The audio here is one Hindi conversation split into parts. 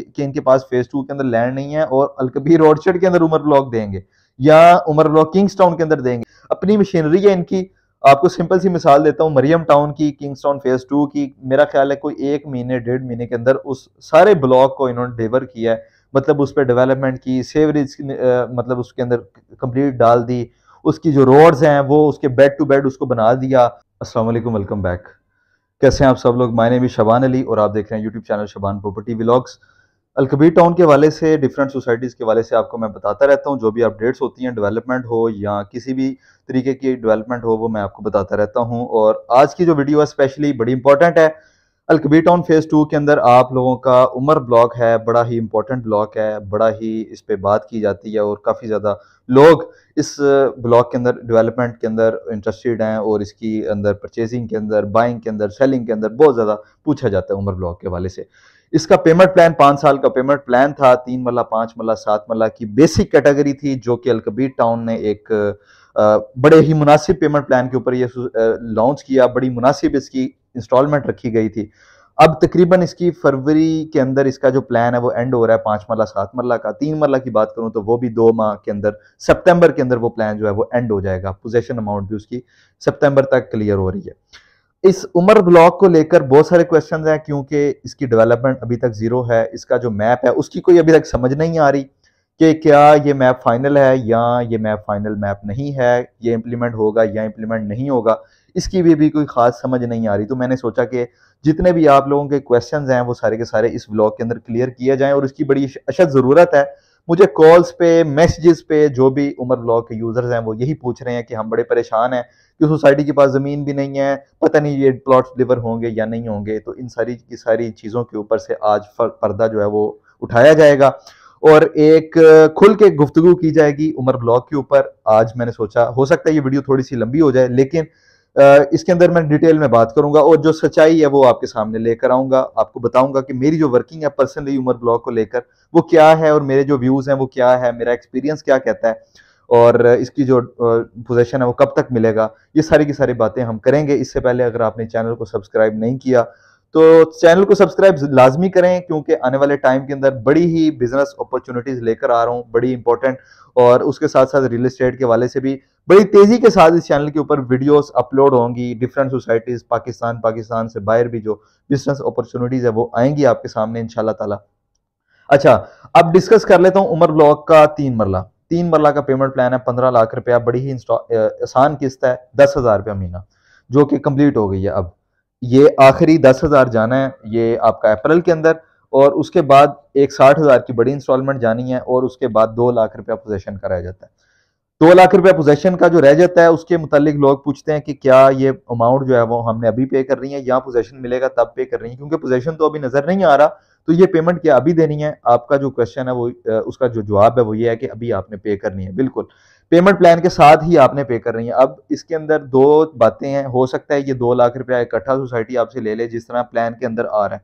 कि इनके पास फेज टू के अंदर लैंड नहीं है और अलकबीर रोडशेड के अंदर उमर ब्लॉक देंगे या उमर ब्लॉक किंग्स टाउन के अंदर देंगे अपनी मशीनरी है इनकी आपको सिंपल सी मिसाल देता हूँ मरियम टाउन की किंग्स टाउन फेज टू की मेरा ख्याल है कोई एक महीने डेढ़ महीने के अंदर उस सारे ब्लॉक को इन्होंने डेवर किया है मतलब उस पर डेवलपमेंट की सेवरेज मतलब उसके अंदर कंप्लीट डाल दी उसकी जो रोड्स हैं वो उसके बेड टू बेड उसको बना दिया अस्सलाम वालेकुम वेलकम बैक कैसे हैं आप सब लोग मायने भी शबान अली और आप देख रहे हैं YouTube channel Shaban property blogs Al Kabir town के वाले से डिफरेंट सोसाइटीज़ के वाले से आपको मैं बताता रहता हूँ जो भी अपडेट्स होती हैं डेवलपमेंट हो या किसी भी तरीके की डेवलपमेंट हो वो मैं आपको बताता रहता हूँ और आज की जो वीडियो है स्पेशली बड़ी इंपॉर्टेंट है अलकबीर टाउन फेज़ टू के अंदर आप लोगों का उमर ब्लॉक है बड़ा ही इंपॉर्टेंट ब्लॉक है बड़ा ही इस पर बात की जाती है और काफ़ी ज़्यादा लोग इस ब्लॉक के अंदर डेवलपमेंट के अंदर इंटरेस्टेड हैं और इसकी अंदर परचेजिंग के अंदर बाइंग के अंदर सेलिंग के अंदर बहुत ज़्यादा पूछा जाता है उमर ब्लॉक के वाले से इसका पेमेंट प्लान पांच साल का पेमेंट प्लान था तीन मल्ला पांच मल्ला सात मल्ला की बेसिक कैटेगरी थी जो कि अलकबीर टाउन ने एक बड़े ही मुनासिब पेमेंट प्लान के ऊपर ये लॉन्च किया बड़ी मुनासिब इसकी इंस्टॉलमेंट रखी गई थी अब तकरीबन इसकी फरवरी के अंदर इसका जो प्लान है वो एंड हो रहा है पांच मल्ला सात मरला का तीन मरला की बात करूं तो वो भी दो माह के अंदर सितंबर के अंदर वो प्लान जो है वो एंड हो जाएगा पोजेशन अमाउंट भी उसकी सितंबर तक क्लियर हो रही है इस उमर ब्लॉक को लेकर बहुत सारे क्वेश्चन हैं क्योंकि इसकी डेवलपमेंट अभी तक जीरो है इसका जो मैप है उसकी कोई अभी तक समझ नहीं आ रही कि क्या ये मैप फाइनल है या ये मैप फाइनल मैप नहीं है ये इम्प्लीमेंट होगा या इम्प्लीमेंट नहीं होगा इसकी भी अभी कोई ख़ास समझ नहीं आ रही तो मैंने सोचा कि जितने भी आप लोगों के क्वेश्चन हैं वो सारे के सारे इस ब्लॉग के अंदर क्लियर किए जाएं और इसकी बड़ी अशद ज़रूरत है मुझे कॉल्स पे मैसेजेस पे जो भी उमर ब्लॉग के यूजर्स हैं वो यही पूछ रहे हैं कि हम बड़े परेशान हैं कि सोसाइटी के पास ज़मीन भी नहीं है पता नहीं ये प्लॉट डिलीवर होंगे या नहीं होंगे तो इन सारी की सारी चीज़ों के ऊपर से आज पर्दा जो है वो उठाया जाएगा और एक खुल के गुफ्तु की जाएगी उमर ब्लॉग के ऊपर आज मैंने सोचा हो सकता है ये वीडियो थोड़ी सी लंबी हो जाए लेकिन इसके अंदर मैं डिटेल में बात करूंगा और जो सच्चाई है वो आपके सामने लेकर आऊंगा आपको बताऊंगा कि मेरी जो वर्किंग है पर्सनली उमर ब्लॉग को लेकर वो क्या है और मेरे जो व्यूज़ हैं वो क्या है मेरा एक्सपीरियंस क्या कहता है और इसकी जो पोजीशन है वो कब तक मिलेगा ये सारी की सारी बातें हम करेंगे इससे पहले अगर आपने चैनल को सब्सक्राइब नहीं किया तो चैनल को सब्सक्राइब लाजमी करें क्योंकि आने वाले टाइम के अंदर बड़ी ही बिजनेस अपॉर्चुनिटीज लेकर आ रहा हूँ बड़ी इंपॉर्टेंट और उसके साथ साथ रियल इस्टेट के वाले से भी बड़ी तेजी के साथ इस चैनल के ऊपर वीडियोस अपलोड होंगी डिफरेंट सोसाइटीज पाकिस्तान पाकिस्तान से बाहर भी जो बिजनेस अपॉर्चुनिटीज है वो आएंगी आपके सामने इनशाला ताला अच्छा अब डिस्कस कर लेता हूँ उमर ब्लॉक का तीन मरला तीन मरला का पेमेंट प्लान है पंद्रह लाख रुपया बड़ी ही आसान किस्त है दस हजार रुपया महीना जो कि कंप्लीट हो गई है अब ये आखिरी दस हज़ार जाना है ये आपका अप्रैल के अंदर और उसके बाद एक साठ हज़ार की बड़ी इंस्टॉलमेंट जानी है और उसके बाद दो लाख रुपया पोजेशन का रह जाता है दो लाख रुपया पोजेशन का जो रह जाता है उसके मुतालिक लोग पूछते हैं कि क्या ये अमाउंट जो है वो हमने अभी पे कर रही है या पोजेशन मिलेगा तब पे कर रही है क्योंकि पोजेशन तो अभी नज़र नहीं आ रहा तो ये पेमेंट क्या अभी देनी है आपका जो क्वेश्चन है वो उसका जो जवाब है वो ये है कि अभी आपने पे करनी है बिल्कुल पेमेंट प्लान के साथ ही आपने पे कर रही है अब इसके अंदर दो बातें हैं हो सकता है ये दो लाख रुपया इकट्ठा सोसाइटी आपसे ले ले जिस तरह प्लान के अंदर आ रहा है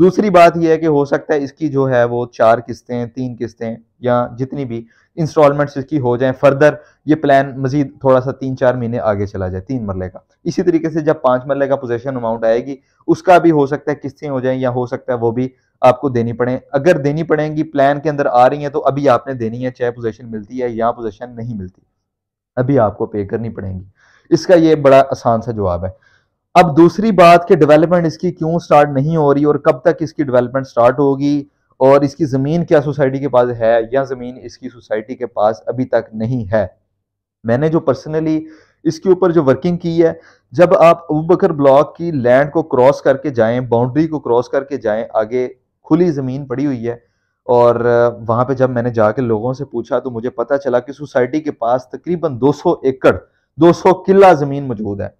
दूसरी बात यह है कि हो सकता है इसकी जो है वो चार किस्तें तीन किस्तें या जितनी भी इंस्टॉलमेंट्स इसकी हो जाएं फर्दर ये प्लान मजीद थोड़ा सा तीन चार महीने आगे चला जाए तीन मरले का इसी तरीके से जब पांच मरले का पोजेशन अमाउंट आएगी उसका भी हो सकता है किस्तें हो जाएं या हो सकता है वो भी आपको देनी पड़े अगर देनी पड़ेंगी प्लान के अंदर आ रही है तो अभी आपने देनी है चाहे पोजिशन मिलती है या पोजिशन नहीं मिलती अभी आपको पे करनी पड़ेगी इसका ये बड़ा आसान सा जवाब है अब दूसरी बात कि डेवलपमेंट इसकी क्यों स्टार्ट नहीं हो रही और कब तक इसकी डेवलपमेंट स्टार्ट होगी और इसकी ज़मीन क्या सोसाइटी के पास है या ज़मीन इसकी सोसाइटी के पास अभी तक नहीं है मैंने जो पर्सनली इसके ऊपर जो वर्किंग की है जब आप अबूबकर ब्लॉक की लैंड को क्रॉस करके जाएं बाउंड्री को क्रॉस करके जाएं आगे खुली ज़मीन पड़ी हुई है और वहाँ पे जब मैंने जाके लोगों से पूछा तो मुझे पता चला कि सोसाइटी के पास तकरीबन 200 एकड़ 200 किला ज़मीन मौजूद है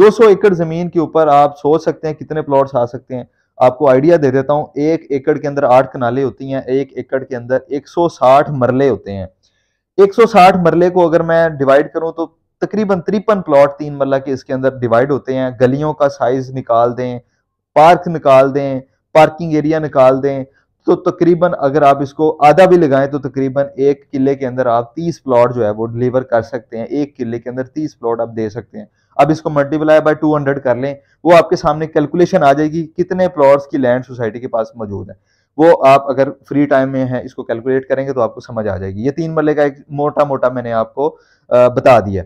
200 एकड़ ज़मीन के ऊपर आप सोच सकते हैं कितने प्लॉट्स आ सकते हैं आपको आइडिया दे देता हूँ एक एकड़ के अंदर आठ कनाले होती हैं एक एकड़ के अंदर 160 मरले होते हैं 160 मरले को अगर मैं डिवाइड करूं तो तकरीबन तिरपन प्लॉट तीन मरला के इसके अंदर डिवाइड होते हैं गलियों का साइज निकाल दें पार्क निकाल दें पार्किंग एरिया निकाल दें तो तकरीबन अगर आप इसको आधा भी लगाएं तो तकरीबन एक किले के अंदर आप 30 प्लॉट जो है वो डिलीवर कर सकते हैं एक किले के अंदर 30 प्लॉट आप दे सकते हैं अब इसको मल्टीप्लाई बाय 200 कर लें वो आपके सामने कैलकुलेशन आ जाएगी कितने प्लॉट्स की लैंड सोसाइटी के पास मौजूद है वो आप अगर फ्री टाइम में है इसको कैलकुलेट करेंगे तो आपको समझ आ जाएगी ये तीन मरले का एक मोटा मोटा मैंने आपको बता दिया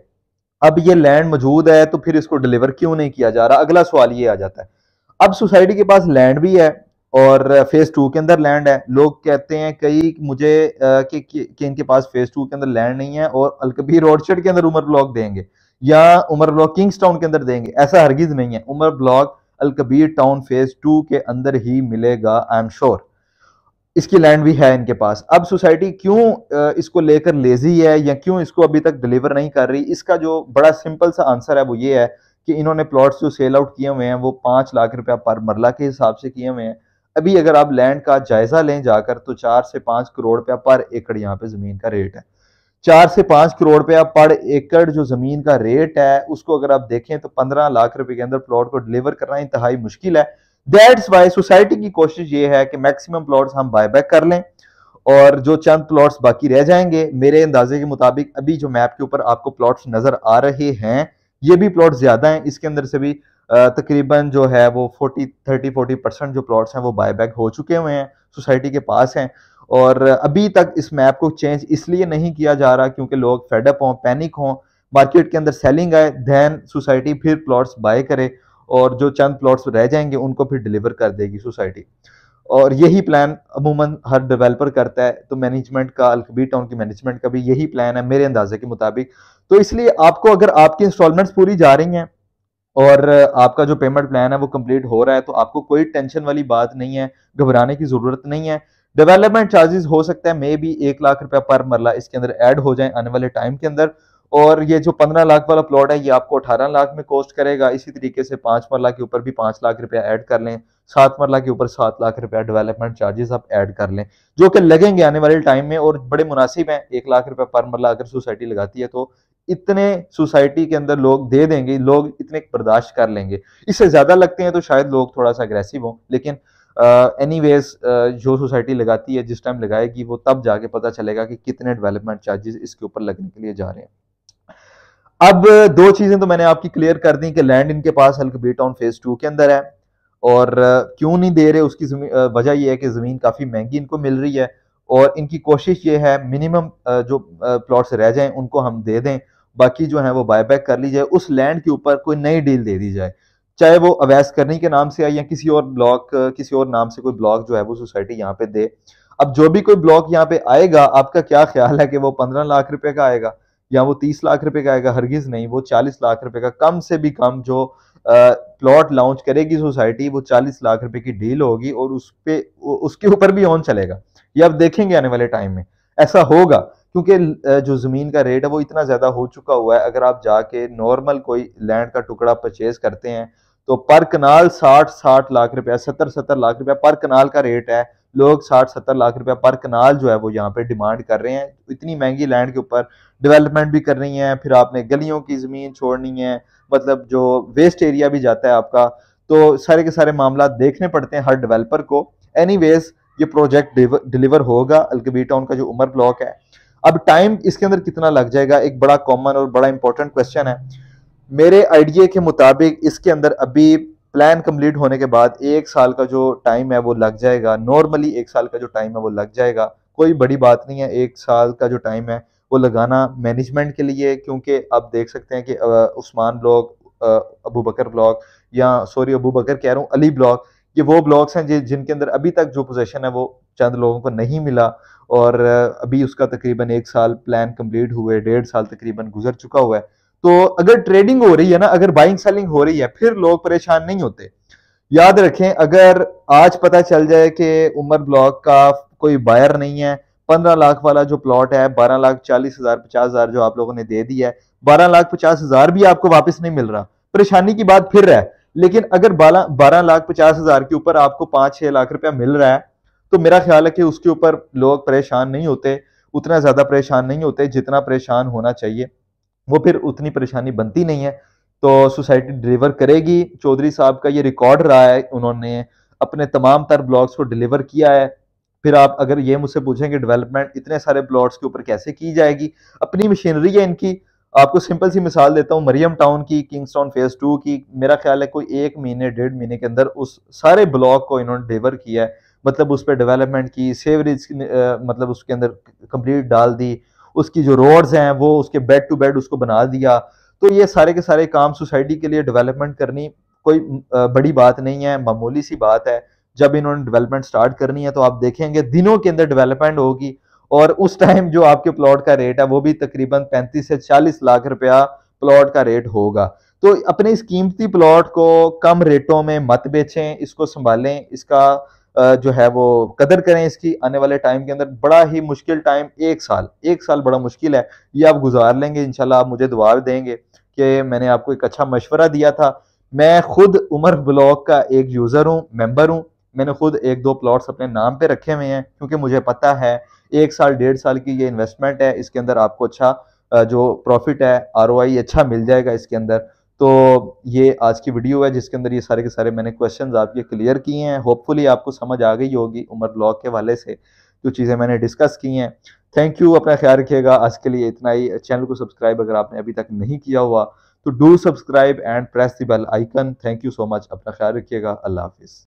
अब ये लैंड मौजूद है तो फिर इसको डिलीवर क्यों नहीं किया जा रहा अगला सवाल ये आ जाता है अब सोसाइटी के पास लैंड भी है और फेज टू के अंदर लैंड है लोग कहते हैं कई मुझे कि, कि इनके पास फेज टू के अंदर लैंड नहीं है और अलकबीर रोडशेड के अंदर उमर ब्लॉक देंगे या उमर ब्लॉक किंग्स टाउन के अंदर देंगे ऐसा हरगिज नहीं है Umar block Al Kabir town phase two के अंदर ही मिलेगा आई एम श्योर इसकी लैंड भी है इनके पास अब सोसाइटी क्यों इसको लेकर लेजी है या क्यों इसको अभी तक डिलीवर नहीं कर रही इसका जो बड़ा सिंपल सा आंसर है वो ये है कि इन्होंने प्लॉट्स जो सेल आउट किए हुए हैं वो पाँच लाख रुपया पर मरला के हिसाब से किए हुए हैं अभी अगर आप लैंड का जायज़ा लें जाकर तो चार से पाँच करोड़ रुपया पर एकड़ यहाँ पे ज़मीन का रेट है चार से पाँच करोड़ रुपया पर एकड़ जो ज़मीन का रेट है उसको अगर आप देखें तो पंद्रह लाख रुपए के अंदर प्लॉट को डिलीवर करना इंतहाई मुश्किल है दैट्स वाई सोसाइटी की कोशिश ये है कि मैक्सिमम प्लॉट्स हम बाय बैक कर लें और जो चंद प्लॉट्स बाकी रह जाएंगे मेरे अंदाजे के मुताबिक अभी जो मैप के ऊपर आपको प्लॉट्स नज़र आ रहे हैं ये भी प्लॉट ज़्यादा हैं इसके अंदर से भी तकरीबन जो है वो 40 30 40 परसेंट जो प्लॉट्स हैं वो बायबैक हो चुके हुए हैं सोसाइटी के पास हैं और अभी तक इस मैप को चेंज इसलिए नहीं किया जा रहा क्योंकि लोग फेडअप हों पैनिक हों मार्केट के अंदर सेलिंग आए धैन सोसाइटी फिर प्लॉट्स बाय करे और जो चंद प्लॉट्स रह जाएंगे उनको फिर डिलीवर कर देगी सोसाइटी और यही प्लान अमूमन हर डेवलपर करता है तो मैनेजमेंट का अलकबी टाउन की मैनेजमेंट का भी यही प्लान है मेरे अंदाजे के मुताबिक तो इसलिए आपको अगर आपकी इंस्टॉलमेंट पूरी जा रही हैं और आपका जो पेमेंट प्लान है वो कंप्लीट हो रहा है तो आपको कोई टेंशन वाली बात नहीं है घबराने की ज़रूरत नहीं है डेवलपमेंट चार्जेस हो सकता है मे बी एक लाख रुपया पर मरला इसके अंदर ऐड हो जाए आने वाले टाइम के अंदर और ये जो पंद्रह लाख वाला प्लॉट है ये आपको अठारह लाख में कॉस्ट करेगा इसी तरीके से पांच मरला के ऊपर भी पांच लाख रुपया ऐड कर लें सात मरला के ऊपर सात लाख रुपया डेवलपमेंट चार्जेस आप ऐड कर लें जो कि लगेंगे आने वाले टाइम में और बड़े मुनासिब हैं एक लाख रुपया पर मरला अगर सोसाइटी लगाती है तो इतने सोसाइटी के अंदर लोग दे देंगे लोग इतने बर्दाश्त कर लेंगे इससे ज़्यादा लगते हैं तो शायद लोग थोड़ा सा अग्रेसिव हों लेकिन एनी uh, uh, जो सोसाइटी लगाती है जिस टाइम लगाएगी वो तब जाके पता चलेगा कि कितने डेवलपमेंट चार्जेस इसके ऊपर लगने के लिए जा रहे हैं अब दो चीज़ें तो मैंने आपकी क्लियर कर दी कि लैंड इनके पास बी टाउन फेज़ टू के अंदर है और क्यों नहीं दे रहे उसकी वजह यह है कि ज़मीन काफ़ी महंगी इनको मिल रही है और इनकी कोशिश ये है मिनिमम जो प्लॉट्स रह जाएं उनको हम दे दें बाकी जो है वो बायबैक कर ली जाए उस लैंड के ऊपर कोई नई डील दे दी जाए चाहे वो अवैस करने के नाम से आए या किसी और ब्लॉक किसी और नाम से कोई ब्लॉक जो है वो सोसाइटी यहाँ पे दे अब जो भी कोई ब्लॉक यहाँ पे आएगा आपका क्या ख्याल है कि वो पंद्रह लाख रुपए का आएगा या वो तीस लाख रुपए का आएगा हरगिज नहीं वो चालीस लाख रुपए का कम से भी कम जो प्लॉट लॉन्च करेगी सोसाइटी वो चालीस लाख रुपए की डील होगी और उस पर उसके ऊपर भी ऑन चलेगा ये आप देखेंगे आने वाले टाइम में ऐसा होगा क्योंकि जो ज़मीन का रेट है वो इतना ज़्यादा हो चुका हुआ है अगर आप जाके नॉर्मल कोई लैंड का टुकड़ा परचेज करते हैं तो पर कनाल साठ साठ लाख रुपया सत्तर सत्तर लाख रुपया पर कनाल का रेट है लोग साठ सत्तर लाख रुपया पर कनाल जो है वो यहाँ पे डिमांड कर रहे हैं इतनी महंगी लैंड के ऊपर डेवलपमेंट भी कर रही हैं फिर आपने गलियों की ज़मीन छोड़नी है मतलब जो वेस्ट एरिया भी जाता है आपका तो सारे के सारे मामला देखने पड़ते हैं हर डेवलपर को एनी ये प्रोजेक्ट डिलीवर होगा अलकबी टाउन का जो उमर ब्लॉक है अब टाइम इसके अंदर कितना लग जाएगा एक बड़ा कॉमन और बड़ा इंपॉर्टेंट क्वेश्चन है मेरे आइडिया के मुताबिक इसके अंदर अभी प्लान कंप्लीट होने के बाद एक साल का जो टाइम है वो लग जाएगा नॉर्मली एक साल का जो टाइम है वो लग जाएगा कोई बड़ी बात नहीं है एक साल का जो टाइम है वो लगाना मैनेजमेंट के लिए क्योंकि आप देख सकते हैं कि उस्मान ब्लॉक अबू बकर ब्लॉक या सॉरी अबू बकर कह रहा हूँ अली ब्लॉक ये वो ब्लॉक्स हैं जिनके अंदर अभी तक जो पोजीशन है वो चंद लोगों को नहीं मिला और अभी उसका तकरीबन एक साल प्लान कंप्लीट हुए डेढ़ साल तकरीबन गुजर चुका हुआ है तो अगर ट्रेडिंग हो रही है ना अगर बाइंग सेलिंग हो रही है फिर लोग परेशान नहीं होते याद रखें अगर आज पता चल जाए कि उमर ब्लॉक का कोई बायर नहीं है पंद्रह लाख वाला जो प्लॉट है बारह लाख चालीस हजार पचास हजार जो आप लोगों ने दे दिया है बारह लाख पचास हजार भी आपको वापस नहीं मिल रहा परेशानी की बात फिर है लेकिन अगर बारह लाख पचास हजार के ऊपर आपको पांच छह लाख रुपया मिल रहा है तो मेरा ख्याल है कि उसके ऊपर लोग परेशान नहीं होते उतना ज़्यादा परेशान नहीं होते जितना परेशान होना चाहिए वो फिर उतनी परेशानी बनती नहीं है तो सोसाइटी डिलीवर करेगी चौधरी साहब का ये रिकॉर्ड रहा है उन्होंने अपने तमाम तर ब्लॉग्स को डिलीवर किया है फिर आप अगर ये मुझसे पूछें कि डेवलपमेंट इतने सारे प्लॉट्स के ऊपर कैसे की जाएगी अपनी मशीनरी है इनकी आपको सिंपल सी मिसाल देता हूँ मरियम टाउन की किंग्स टाउन फेज टू की मेरा ख्याल है कोई एक महीने डेढ़ महीने के अंदर उस सारे ब्लॉक को इन्होंने डिलीवर किया है मतलब उस पर डेवलपमेंट की सेवरेज मतलब उसके अंदर कंप्लीट डाल दी उसकी जो रोड्स हैं वो उसके बेड टू बेड उसको बना दिया तो ये सारे के सारे काम सोसाइटी के लिए डेवलपमेंट करनी कोई बड़ी बात नहीं है मामूली सी बात है जब इन्होंने डेवलपमेंट स्टार्ट करनी है तो आप देखेंगे दिनों के अंदर डेवलपमेंट होगी और उस टाइम जो आपके प्लॉट का रेट है वो भी तकरीबन 35 से 40 लाख रुपया प्लॉट का रेट होगा तो अपने इस कीमती प्लॉट को कम रेटों में मत बेचें इसको संभालें इसका जो है वो कदर करें इसकी आने वाले टाइम के अंदर बड़ा ही मुश्किल टाइम एक साल एक साल बड़ा मुश्किल है ये आप गुजार लेंगे इनशाला आप मुझे दुआ देंगे कि मैंने आपको एक अच्छा मशवरा दिया था मैं खुद उमर ब्लॉक का एक यूज़र हूँ मेंबर हूँ मैंने खुद एक दो प्लॉट्स अपने नाम पे रखे हुए हैं क्योंकि मुझे पता है एक साल डेढ़ साल की ये इन्वेस्टमेंट है इसके अंदर आपको अच्छा जो प्रॉफिट है आर अच्छा मिल जाएगा इसके अंदर तो ये आज की वीडियो है जिसके अंदर ये सारे के सारे मैंने क्वेश्चन आपके क्लियर किए हैं होपफुली आपको समझ आ गई होगी उमर लॉ के वाले से जो चीज़ें मैंने डिस्कस की हैं थैंक यू अपना ख्याल रखिएगा आज के लिए इतना ही चैनल को सब्सक्राइब अगर आपने अभी तक नहीं किया हुआ तो do subscribe and press the bell icon thank you so much अपना ख्याल रखिएगा अल्लाह हाफिज़